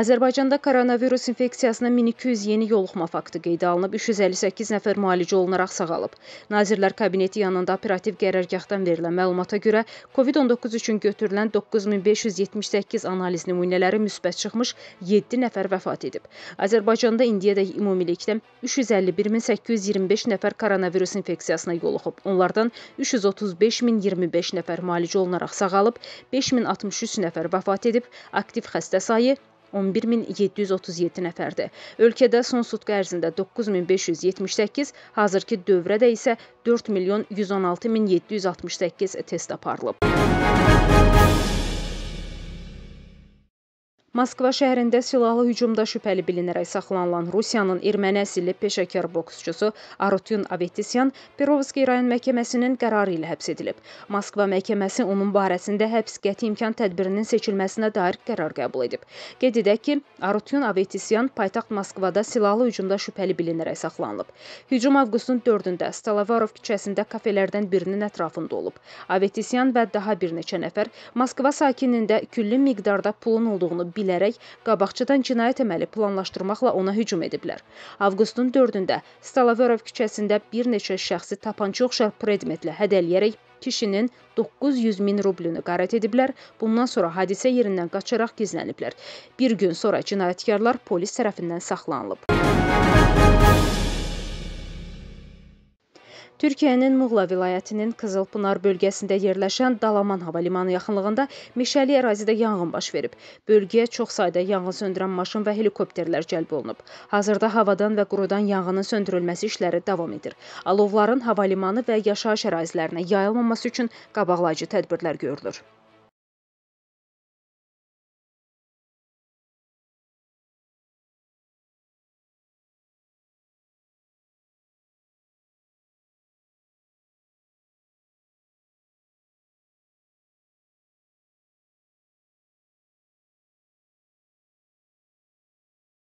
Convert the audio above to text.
Azərbaycanda koronavirus infeksiyasına 1200 yeni yoluxma faktı qeydə alınıb, 358 nəfər müalicə olunaraq sağalıb. Nazirlər Kabineti yanında operativ qərargahdan verilən məlumata görə COVID-19 üçün götürülən 9578 analiz nümunələri müsbət çıxmış, 7 nəfər vəfat edib. Azərbaycanda indiyədək ümumilikdə 351825 nəfər koronavirus infeksiyasına yoluxub. Onlardan 335025 nəfər müalicə olunaraq sağalıb, 5063 nəfər vəfat edib, aktiv xəstə sayı 11737 nəfərdir. Ölkədə son sutqa ərzində 9578, hazırki dövrədə isə 4 milyon 116768 test aparılıb. Moskva şəhərində silahlı hücumda şübhəli bilinərək saxlanılan Rusiyanın erməni əsilli peşəkar boksçusu Artyun Avetisyan Perovski rayon məhkəməsinin qərarı ilə həbs edilib. Moskva məhkəməsi onun barəsində həbs qəti imkan tədbirinin seçilməsinə dair qərar qəbul edib. Qeyd edək ki, Artyun Avetisyan paytaxt Moskvada silahlı hücumda şübhəli bilinərək saxlanılıb. Hücum avqustun 4-də Stalavarov küçəsində kafelərdən birinin ətrafında olub. Avetisyan və daha bir neçə nəfər Moskva sakinində külli miqdarda pulun olduğunu bilərək bilərək qabaqcadan cinayət əməli planlaşdırmaqla ona hücum ediblər. Avqustun 4-də Stalaverov küçəsində bir neçə şəxsi tapança oxşar predmetlə hədələyərək kişinin 900 min rublini qarat ediblər. Bundan sonra hadisə yerindən qaçaraq gizləniblər. Bir gün sonra cinayətkarlar polis tərəfindən saxlanılıb. Türkiyənin Muğla vilayətinin Qızılpınar bölgəsində yerləşən Dalaman hava limanı yaxınlığında meşəlik ərazidə yanğın baş verib. Bölgəyə çox sayda yanğınsöndürən maşın və helikopterlər cəlb olunub. Hazırda havadan və qurudan yanğının söndürülməsi işləri davam edir. Alovların hava limanı və yaşayış ərazilərinə yayılmaması üçün qabaqlayıcı tədbirlər görülür.